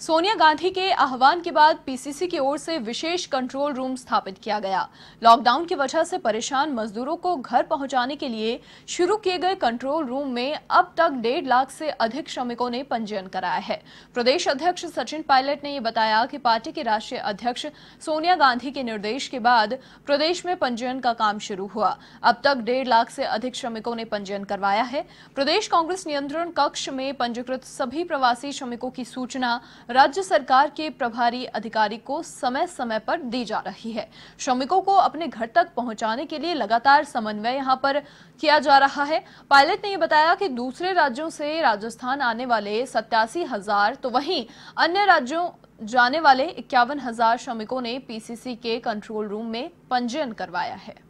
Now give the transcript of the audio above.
सोनिया गांधी के आह्वान के बाद पीसीसी की ओर से विशेष कंट्रोल रूम स्थापित किया गया लॉकडाउन की वजह से परेशान मजदूरों को घर पहुंचाने के लिए शुरू किए गए कंट्रोल रूम में अब तक डेढ़ लाख से अधिक श्रमिकों ने पंजीयन कराया है प्रदेश अध्यक्ष सचिन पायलट ने ये बताया कि पार्टी के राष्ट्रीय अध्यक्ष सोनिया गांधी के निर्देश के बाद प्रदेश में पंजीयन का काम शुरू हुआ अब तक डेढ़ लाख से अधिक श्रमिकों ने पंजीयन करवाया है प्रदेश कांग्रेस नियंत्रण कक्ष में पंजीकृत सभी प्रवासी श्रमिकों की सूचना राज्य सरकार के प्रभारी अधिकारी को समय समय पर दी जा रही है श्रमिकों को अपने घर तक पहुंचाने के लिए लगातार समन्वय यहां पर किया जा रहा है पायलट ने यह बताया कि दूसरे राज्यों से राजस्थान आने वाले सत्यासी हजार तो वहीं अन्य राज्यों जाने वाले इक्यावन हजार श्रमिकों ने पीसीसी के कंट्रोल रूम में पंजीयन करवाया है